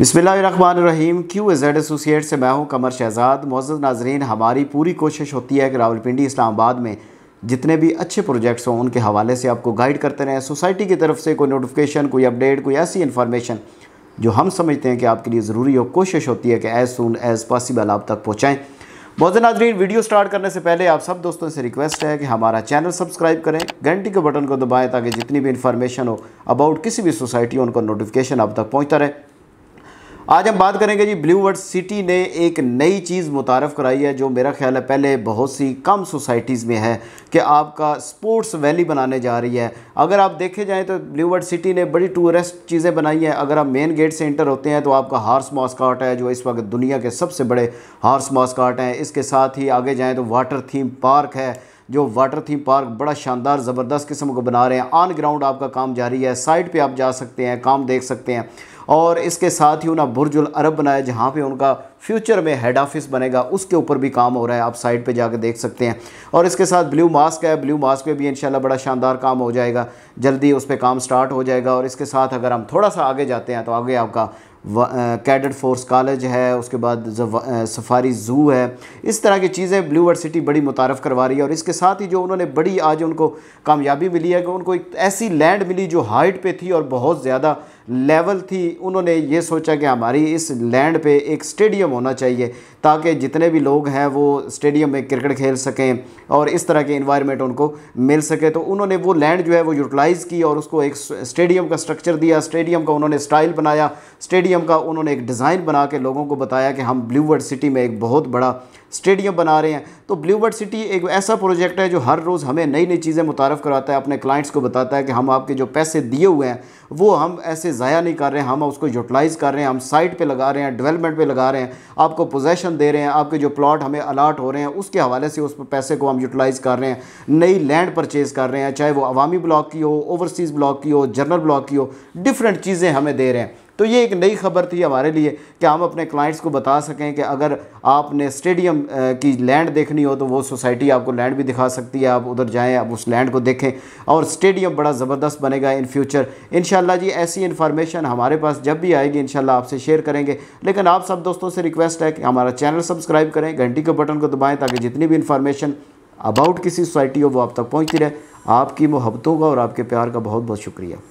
बिसमीम Q Z associate से मैं हूं कमर शहजाद मौजूद नाजरीन हमारी पूरी कोशिश होती है कि रावलपिंडी इस्लामाबाद में जितने भी अच्छे प्रोजेक्ट्स हों उनके हवाले से आपको गाइड करते रहें सोसाइटी की तरफ से कोई नोटिफिकेशन कोई अपडेट कोई ऐसी इन्फॉर्मेशन जो हम समझते हैं कि आपके लिए ज़रूरी हो कोशिश होती है कि एज़ सुन एज़ पॉसिबल आप तक पहुँचाएँ मोजन नाजरीन वीडियो स्टार्ट करने से पहले आप सब दोस्तों से रिक्वेस्ट है कि हमारा चैनल सब्सक्राइब करें घंटी के बटन को दबाएं ताकि जितनी भी इन्फॉर्मेशन हो अबाउट किसी भी सोसाइटी उनका नोटिफिकेशन आप तक पहुँचता रहे आज हम बात करेंगे जी ब्लू वर्ड सिटी ने एक नई चीज़ मुतारफ़ कराई है जो मेरा ख्याल है पहले बहुत सी कम सोसाइटीज़ में है कि आपका स्पोर्ट्स वैली बनाने जा रही है अगर आप देखे जाएँ तो ब्लू वर्ड सिटी ने बड़ी टूरिस्ट चीज़ें बनाई हैं अगर आप मेन गेट से इंटर होते हैं तो आपका हार्स मॉस्काट है जो इस वक्त दुनिया के सबसे बड़े हार्स मॉस्काट हैं इसके साथ ही आगे जाएँ तो वाटर थीम पार्क है जो वाटर थीम पार्क बड़ा शानदार ज़बरदस्त किस्म को बना रहे हैं ऑन ग्राउंड आपका काम जारी है साइड पे आप जा सकते हैं काम देख सकते हैं और इसके साथ ही उन्हें बुरजुल अरब बनाया जहाँ पे उनका फ्यूचर में हेड ऑफिस बनेगा उसके ऊपर भी काम हो रहा है आप साइड पे जाकर देख सकते हैं और इसके साथ ब्लू मास्क है ब्लू मास्क पे भी इंशाल्लाह बड़ा शानदार काम हो जाएगा जल्दी उस पर काम स्टार्ट हो जाएगा और इसके साथ अगर हम थोड़ा सा आगे जाते हैं तो आगे आपका कैडेट फोर्स कॉलेज है उसके बाद सफारी ज़ू है इस तरह की चीज़ें ब्लू वर्ड सिटी बड़ी मुतारफ़ करवा रही है और इसके साथ ही जो उन्होंने बड़ी आज उनको कामयाबी मिली है कि उनको एक ऐसी लैंड मिली जो हाइट पे थी और बहुत ज़्यादा लेवल थी उन्होंने ये सोचा कि हमारी इस लैंड पे एक स्टेडियम होना चाहिए ताकि जितने भी लोग हैं वो स्टेडियम में क्रिकेट खेल सकें और इस तरह के इन्वायरमेंट उनको मिल सके तो उन्होंने वो लैंड जो है वो यूटिलाइज़ की और उसको एक स्टेडियम का स्ट्रक्चर दिया स्टेडियम का उन्होंने स्टाइल बनाया स्टेडियम स्टेडियम का उन्होंने एक डिज़ाइन बना के लोगों को बताया कि हम ब्लू सिटी में एक बहुत बड़ा स्टेडियम बना रहे हैं तो ब्लू सिटी एक ऐसा प्रोजेक्ट है जो हर रोज़ हमें नई नई चीज़ें मुतारफ़ कराता है अपने क्लाइंट्स को बताता है कि हम आपके जो पैसे दिए हुए हैं वो हम ऐसे ज़ाया नहीं कर रहे हैं हम उसको यूटिलाइज़ कर रहे हैं हम साइट पर लगा रहे हैं डेवलपमेंट पर लगा रहे हैं आपको पोजेसन दे रहे हैं आपके जो प्लाट हमें अलाट हो रहे हैं उसके हवाले से उस पैसे को हम यूटिलाइज़ कर रहे हैं नई लैंड परचेज़ कर रहे हैं चाहे वो अवामी ब्लॉक की हो ओवरसीज़ ब्लॉक की हो जर्नल ब्लॉक की हो डिफरेंट चीज़ें हमें दे रहे हैं तो ये एक नई खबर थी हमारे लिए कि हम अपने क्लाइंट्स को बता सकें कि अगर आपने स्टेडियम की लैंड देखनी हो तो वो सोसाइटी आपको लैंड भी दिखा सकती है आप उधर जाएँ आप उस लैंड को देखें और स्टेडियम बड़ा ज़बरदस्त बनेगा इन फ्यूचर इन जी ऐसी इन्फॉर्मेशन हमारे पास जब भी आएगी इन आपसे शेयर करेंगे लेकिन आप सब दोस्तों से रिक्वेस्ट है कि हमारा चैनल सब्सक्राइब करें घंटी के बटन को दबाएँ ताकि जितनी भी इन्फॉर्मेशन अबाउट किसी सोसाइटी हो वो आप तक पहुँचती रहे आपकी मोहब्बतों का और आपके प्यार का बहुत बहुत शुक्रिया